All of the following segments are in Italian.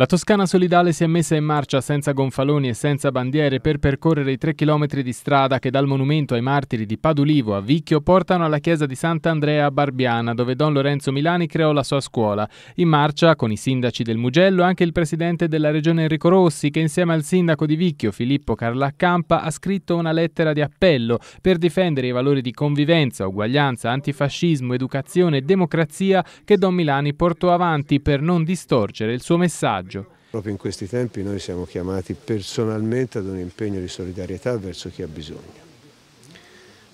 La Toscana solidale si è messa in marcia senza gonfaloni e senza bandiere per percorrere i tre chilometri di strada che dal monumento ai martiri di Padulivo a Vicchio portano alla chiesa di Sant'Andrea a Barbiana, dove Don Lorenzo Milani creò la sua scuola. In marcia, con i sindaci del Mugello, anche il presidente della regione Enrico Rossi, che insieme al sindaco di Vicchio Filippo Carlaccampa ha scritto una lettera di appello per difendere i valori di convivenza, uguaglianza, antifascismo, educazione e democrazia che Don Milani portò avanti per non distorcere il suo messaggio maggio. Proprio in questi tempi noi siamo chiamati personalmente ad un impegno di solidarietà verso chi ha bisogno,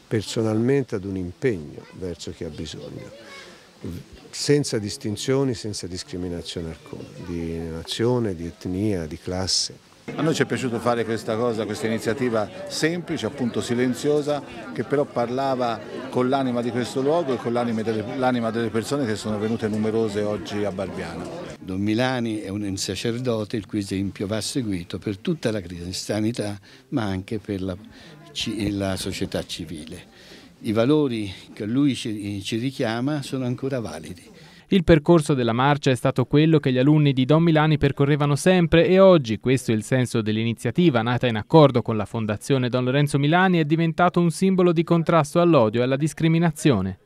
personalmente ad un impegno verso chi ha bisogno, senza distinzioni, senza discriminazione alcuna, di nazione, di etnia, di classe. A noi ci è piaciuto fare questa cosa, questa iniziativa semplice, appunto silenziosa, che però parlava con l'anima di questo luogo e con l'anima delle, delle persone che sono venute numerose oggi a Barbiano. Don Milani è un sacerdote il cui esempio va seguito per tutta la cristianità ma anche per la, la società civile. I valori che lui ci, ci richiama sono ancora validi. Il percorso della marcia è stato quello che gli alunni di Don Milani percorrevano sempre e oggi questo è il senso dell'iniziativa nata in accordo con la Fondazione Don Lorenzo Milani è diventato un simbolo di contrasto all'odio e alla discriminazione.